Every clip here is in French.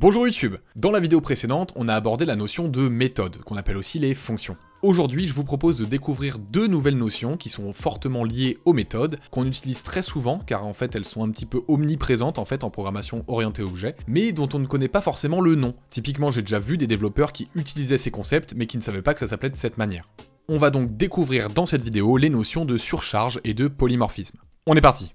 Bonjour YouTube Dans la vidéo précédente, on a abordé la notion de méthode, qu'on appelle aussi les fonctions. Aujourd'hui, je vous propose de découvrir deux nouvelles notions qui sont fortement liées aux méthodes, qu'on utilise très souvent car en fait elles sont un petit peu omniprésentes en fait en programmation orientée objet, mais dont on ne connaît pas forcément le nom. Typiquement, j'ai déjà vu des développeurs qui utilisaient ces concepts mais qui ne savaient pas que ça s'appelait de cette manière. On va donc découvrir dans cette vidéo les notions de surcharge et de polymorphisme. On est parti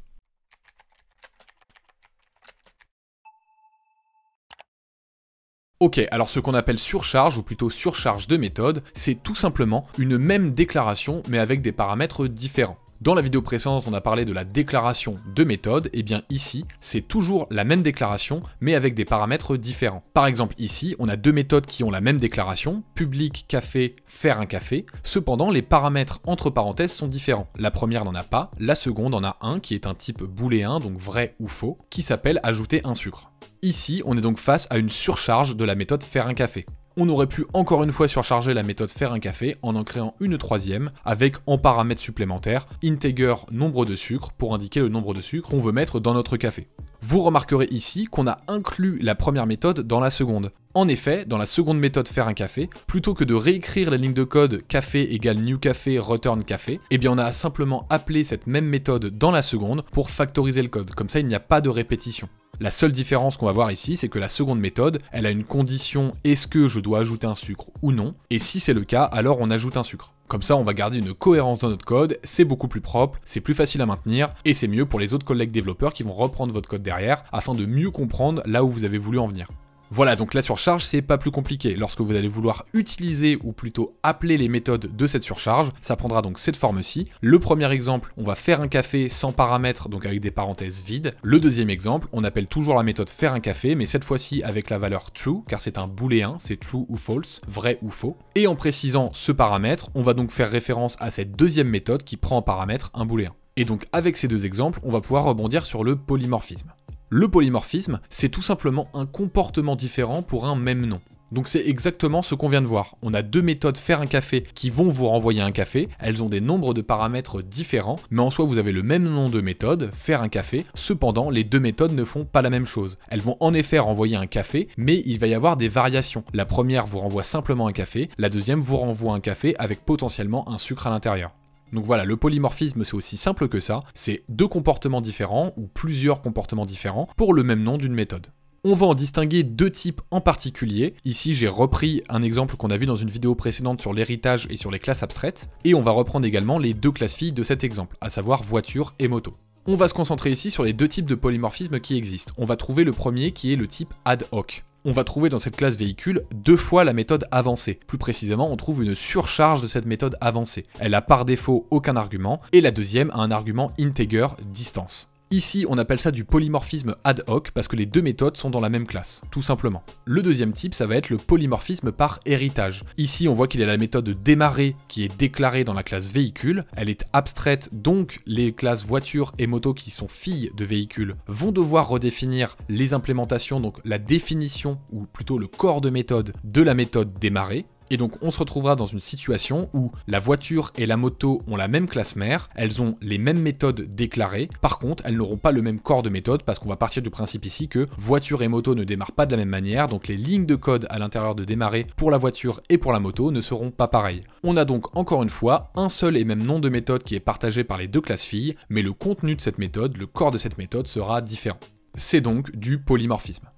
Ok, alors ce qu'on appelle surcharge, ou plutôt surcharge de méthode, c'est tout simplement une même déclaration mais avec des paramètres différents. Dans la vidéo précédente, on a parlé de la déclaration de méthode, et eh bien ici, c'est toujours la même déclaration, mais avec des paramètres différents. Par exemple ici, on a deux méthodes qui ont la même déclaration, public, café, faire un café. Cependant, les paramètres entre parenthèses sont différents. La première n'en a pas, la seconde en a un qui est un type booléen, donc vrai ou faux, qui s'appelle ajouter un sucre. Ici, on est donc face à une surcharge de la méthode faire un café on aurait pu encore une fois surcharger la méthode faire un café en en créant une troisième avec en paramètre supplémentaire integer nombre de sucre pour indiquer le nombre de sucres qu'on veut mettre dans notre café. Vous remarquerez ici qu'on a inclus la première méthode dans la seconde. En effet, dans la seconde méthode faire un café, plutôt que de réécrire la ligne de code café égale new café return café, eh bien on a simplement appelé cette même méthode dans la seconde pour factoriser le code, comme ça il n'y a pas de répétition. La seule différence qu'on va voir ici, c'est que la seconde méthode, elle a une condition est-ce que je dois ajouter un sucre ou non, et si c'est le cas, alors on ajoute un sucre. Comme ça, on va garder une cohérence dans notre code, c'est beaucoup plus propre, c'est plus facile à maintenir, et c'est mieux pour les autres collègues développeurs qui vont reprendre votre code derrière, afin de mieux comprendre là où vous avez voulu en venir. Voilà, donc la surcharge, c'est pas plus compliqué. Lorsque vous allez vouloir utiliser ou plutôt appeler les méthodes de cette surcharge, ça prendra donc cette forme-ci. Le premier exemple, on va faire un café sans paramètres, donc avec des parenthèses vides. Le deuxième exemple, on appelle toujours la méthode faire un café, mais cette fois-ci avec la valeur true, car c'est un booléen, c'est true ou false, vrai ou faux. Et en précisant ce paramètre, on va donc faire référence à cette deuxième méthode qui prend en paramètre un booléen. Et donc avec ces deux exemples, on va pouvoir rebondir sur le polymorphisme. Le polymorphisme, c'est tout simplement un comportement différent pour un même nom. Donc c'est exactement ce qu'on vient de voir. On a deux méthodes faire un café qui vont vous renvoyer un café. Elles ont des nombres de paramètres différents, mais en soi vous avez le même nom de méthode, faire un café. Cependant, les deux méthodes ne font pas la même chose. Elles vont en effet renvoyer un café, mais il va y avoir des variations. La première vous renvoie simplement un café, la deuxième vous renvoie un café avec potentiellement un sucre à l'intérieur. Donc voilà, le polymorphisme, c'est aussi simple que ça, c'est deux comportements différents, ou plusieurs comportements différents, pour le même nom d'une méthode. On va en distinguer deux types en particulier. Ici, j'ai repris un exemple qu'on a vu dans une vidéo précédente sur l'héritage et sur les classes abstraites, et on va reprendre également les deux classes filles de cet exemple, à savoir voiture et moto. On va se concentrer ici sur les deux types de polymorphisme qui existent. On va trouver le premier qui est le type ad hoc on va trouver dans cette classe véhicule deux fois la méthode avancée. Plus précisément, on trouve une surcharge de cette méthode avancée. Elle a par défaut aucun argument, et la deuxième a un argument integer distance. Ici, on appelle ça du polymorphisme ad hoc parce que les deux méthodes sont dans la même classe, tout simplement. Le deuxième type, ça va être le polymorphisme par héritage. Ici, on voit qu'il y a la méthode démarrer qui est déclarée dans la classe véhicule. Elle est abstraite, donc les classes voiture et moto qui sont filles de véhicules vont devoir redéfinir les implémentations, donc la définition ou plutôt le corps de méthode de la méthode démarrer et donc on se retrouvera dans une situation où la voiture et la moto ont la même classe mère, elles ont les mêmes méthodes déclarées, par contre elles n'auront pas le même corps de méthode parce qu'on va partir du principe ici que voiture et moto ne démarrent pas de la même manière, donc les lignes de code à l'intérieur de démarrer pour la voiture et pour la moto ne seront pas pareilles. On a donc encore une fois un seul et même nom de méthode qui est partagé par les deux classes filles, mais le contenu de cette méthode, le corps de cette méthode sera différent. C'est donc du polymorphisme.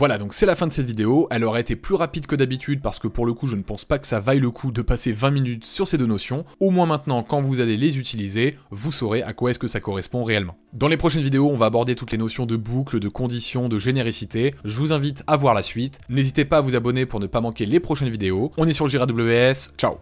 Voilà, donc c'est la fin de cette vidéo. Elle aurait été plus rapide que d'habitude parce que pour le coup, je ne pense pas que ça vaille le coup de passer 20 minutes sur ces deux notions. Au moins maintenant, quand vous allez les utiliser, vous saurez à quoi est-ce que ça correspond réellement. Dans les prochaines vidéos, on va aborder toutes les notions de boucle, de conditions, de généricité. Je vous invite à voir la suite. N'hésitez pas à vous abonner pour ne pas manquer les prochaines vidéos. On est sur le JiraWS. Ciao